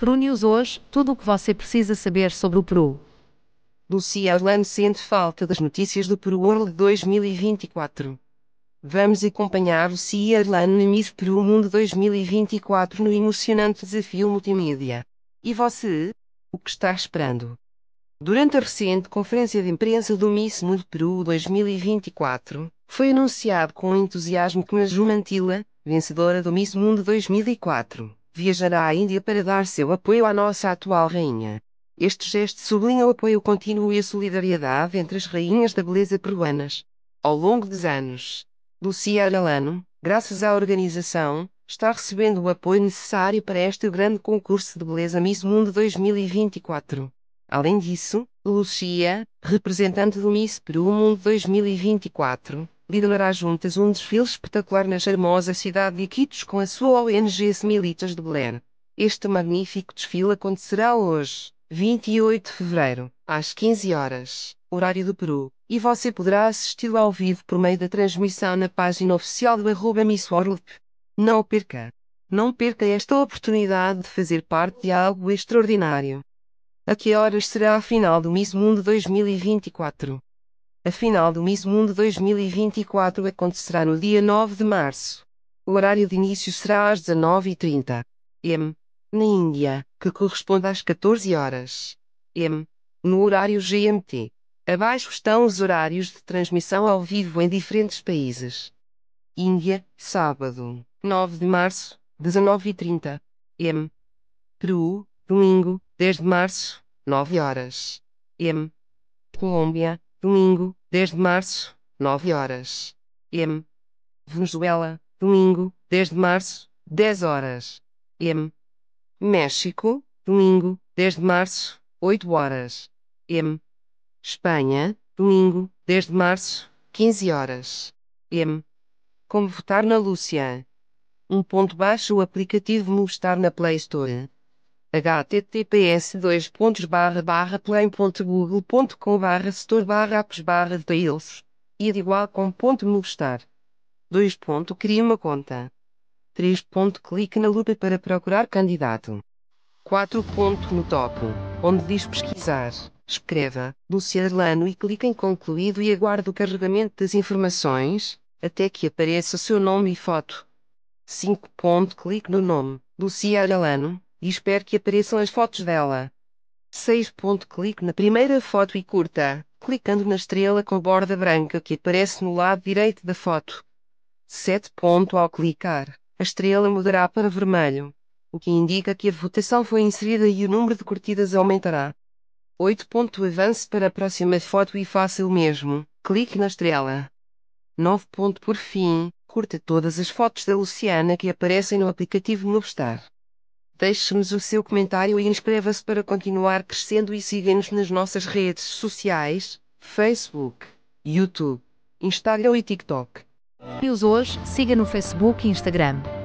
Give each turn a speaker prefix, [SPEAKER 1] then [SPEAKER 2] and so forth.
[SPEAKER 1] Peru News hoje, tudo o que você precisa saber sobre o Peru. Lucia Arlan sente falta das notícias do Peru World 2024. Vamos acompanhar Lucia Arlan no Miss Peru Mundo 2024 no emocionante desafio multimídia. E você? O que está esperando? Durante a recente conferência de imprensa do Miss Mundo Peru 2024, foi anunciado com entusiasmo que uma Jumantila, vencedora do Miss Mundo 2004, viajará à Índia para dar seu apoio à nossa atual rainha. Este gesto sublinha o apoio contínuo e a solidariedade entre as rainhas da beleza peruanas. Ao longo dos anos, Lucia Aralano, graças à organização, está recebendo o apoio necessário para este grande concurso de beleza Miss Mundo 2024. Além disso, Lucia, representante do Miss Peru Mundo 2024, liderará juntas um desfile espetacular na charmosa cidade de Iquitos com a sua ONG Semilitas de Belém. Este magnífico desfile acontecerá hoje, 28 de fevereiro, às 15 horas, horário do Peru, e você poderá assisti-lo ao vivo por meio da transmissão na página oficial do arroba Miss World. Não perca! Não perca esta oportunidade de fazer parte de algo extraordinário. A que horas será a final do Miss Mundo 2024? A final do Miss Mundo 2024 acontecerá no dia 9 de março. O horário de início será às 19h30 M. na Índia, que corresponde às 14 horas M. no horário GMT. Abaixo estão os horários de transmissão ao vivo em diferentes países. Índia, sábado, 9 de março, 19h30 M. Peru, domingo, 10 de março, 9 horas M. Colômbia, domingo, 10 de março, 9 horas. M. Venezuela, domingo, 10 de março, 10 horas. M. México, domingo, 10 de março, 8 horas. M. Espanha, domingo, 10 de março, 15 horas. M. Como votar na Lúcia? Um ponto baixo o aplicativo mostrar na Play Store https dois pontos barra barra com barra store barra apps barra details id igual com ponto no estar Ponto, cria uma conta três Ponto, clique na lupa para procurar candidato quatro Ponto no topo onde diz pesquisar escreva Luciano e clique em concluído e aguarde o carregamento das informações até que apareça seu nome e foto cinco Ponto, clique no nome Luciano e espero que apareçam as fotos dela. 6. Clique na primeira foto e curta, clicando na estrela com borda branca que aparece no lado direito da foto. 7. Ao clicar, a estrela mudará para vermelho, o que indica que a votação foi inserida e o número de curtidas aumentará. 8. Avance para a próxima foto e faça o mesmo, clique na estrela. 9. Por fim, curta todas as fotos da Luciana que aparecem no aplicativo Movistar. Deixe-nos o seu comentário e inscreva-se para continuar crescendo e siga-nos nas nossas redes sociais, Facebook, YouTube, Instagram e TikTok. os hoje, siga no Facebook e Instagram.